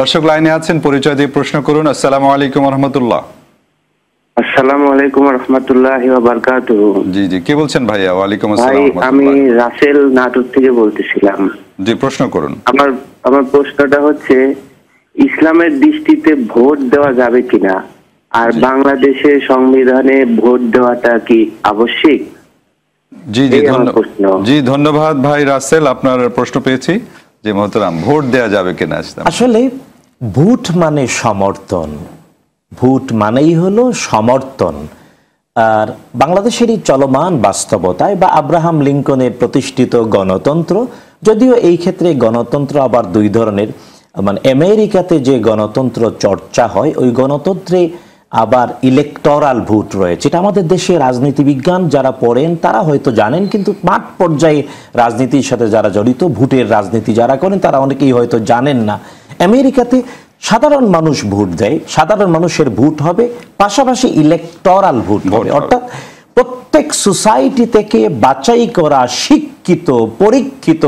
দর্শক লাইনে আছেন পরিচয় দিয়ে প্রশ্ন করুন আসসালামু আলাইকুম রহমতুল্লাহ আসসালাম আলাইকুম রহমতুল্লাহি জি জি কে বলছেন ভাইয়া ওয়া আমি রাসেল নাটোর থেকে বলতেছিলাম জি প্রশ্ন করুন আমার আমার প্রশ্নটা হচ্ছে ইসলামের দৃষ্টিতে ভোট দেওয়া যাবে কিনা আর বাংলাদেশে সংবিধানে ভোট দেওয়াটা কি আবশ্যিক জি জি জি ধন্যবাদ ভাই রাসেল আপনার প্রশ্ন পেয়েছি যে মহতরাম ভোট দেয়া যাবে কিনা আসলে ভোট মানে সমর্থন ভোট মানেই হলো সমর্থন আর বাংলাদেশের এই চলমান বাস্তবতায় বা আব্রাহাম লিঙ্কনের প্রতিষ্ঠিত গণতন্ত্র যদিও এই ক্ষেত্রে গণতন্ত্র আবার দুই ধরনের মানে আমেরিকাতে যে গণতন্ত্র চর্চা হয় ওই গণতন্ত্রে আবার ইলেকটরাল ভোট রয়েছে এটা আমাদের দেশে রাজনীতিবিজ্ঞান যারা পড়েন তারা হয়তো জানেন কিন্তু মাঠ পর্যায়ে রাজনীতির সাথে যারা জড়িত ভোটের রাজনীতি যারা করেন তারা অনেকেই হয়তো জানেন না আমেরিকাতে সাধারণ মানুষ ভোট দেয় সাধারণ মানুষের ভোট হবে পাশাপাশি ইলেকটরাল ভোট হবে অর্থাৎ প্রত্যেক সোসাইটি থেকে বাছাই করা শিক্ষিত পরীক্ষিত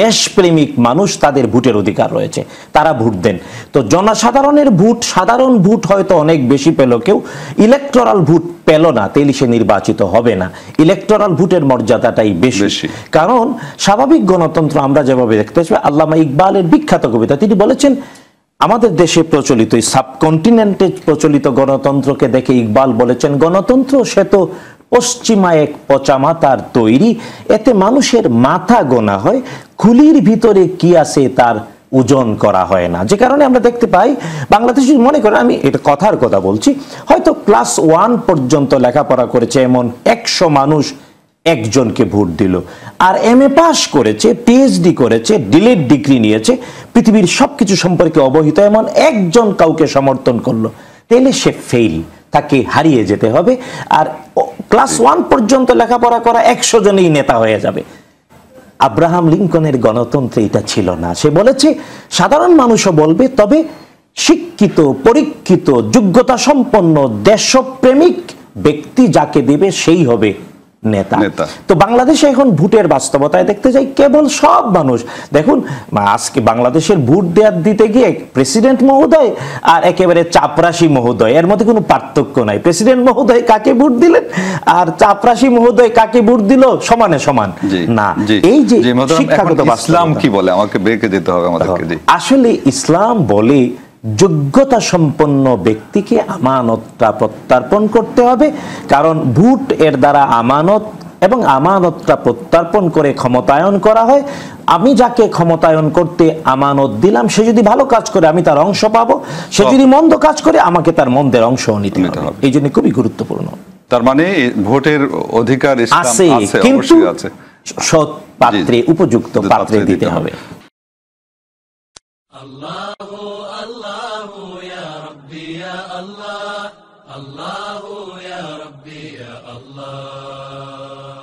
দেশপ্রেমিক মানুষ তাদের ভোটের অধিকার রয়েছে তারা ভোট দেন তো জনসাধারণের ভোট সাধারণ ভোট হয়তো অনেক বেশি পেল কেউ ইলেকট্রাল ভোট পেল না তেলি সে নির্বাচিত হবে না ইলেকট্রাল ভোটের মর্যাদাটাই বেশি কারণ স্বাভাবিক গণতন্ত্র আমরা যেভাবে দেখতে চাই আল্লামা ইকবালের বিখ্যাত কবিতা তিনি বলেছেন আমাদের দেশে প্রচলিত সাবকন্টিনেন্টে প্রচলিত গণতন্ত্রকে দেখে ইকবাল বলেছেন গণতন্ত্র সে তো পশ্চিমা এক পচামাতার তৈরি এতে মানুষের মাথা গোনা হয় খুলির ভিতরে কি আছে তার ওজন করা হয় না যে কারণে আমরা দেখতে পাই বাংলাদেশ যদি মনে করেন আমি এটা কথার কথা বলছি হয়তো ক্লাস ওয়ান পর্যন্ত লেখাপড়া করেছে এমন একশো মানুষ একজনকে ভোট দিল আর এম এ পাস করেছে পিএইচডি করেছে ডিলেট ডিগ্রি নিয়েছে পৃথিবীর সবকিছু সম্পর্কে অবহিত এমন একজন কাউকে সমর্থন করলো তাহলে সে ফেইল তাকে হারিয়ে যেতে হবে আর ক্লাস ওয়ান পর্যন্ত লেখাপড়া করা একশো জনেই নেতা হয়ে যাবে আব্রাহাম লিঙ্কনের গণতন্ত্রে এটা ছিল না সে বলেছে সাধারণ মানুষও বলবে তবে শিক্ষিত পরীক্ষিত যোগ্যতা সম্পন্ন দেশপ্রেমিক ব্যক্তি যাকে দেবে সেই হবে নেতা তো বাংলাদেশে এখন ভোটের বাস্তবতায় দেখতে কেবল সব মানুষ দেখুন আজকে বাংলাদেশের ভোট দেওয়ার দিতে গিয়ে প্রেসিডেন্ট মহোদয় আর একেবারে চাপরাশি মহোদয় এর মধ্যে কোনো পার্থক্য নাই প্রেসিডেন্ট মহোদয় কাকে ভোট দিলেন আর চাপরাশি মহোদয় কাকে ভোট দিল সমানে সমান না এই যে শিক্ষাগত ইসলাম কি বলে আমাকে বেঁকে যেতে হবে আসলে ইসলাম বলে যোগ্যতা সম্পন্ন ব্যক্তিকে আমানতটা প্রত্যার্পণ করতে হবে কারণ ভোট এর দ্বারা আমানত এবং আমানতটা প্রত্যার্পণ করে ক্ষমতায়ন করা হয় আমি যাকে ক্ষমতায়ন করতে আমানত দিলাম সে যদি ভালো কাজ করে আমি তার অংশ পাবো সে যদি মন্দ কাজ করে আমাকে তার মন্দের অংশ নিতে হবে এই জন্য খুবই গুরুত্বপূর্ণ তার মানে ভোটের অধিকার আছে কিন্তু সৎ পাত্রে উপযুক্ত পাত্রে দিতে হবে আল্লাহ يا الله الله يا ربي يا الله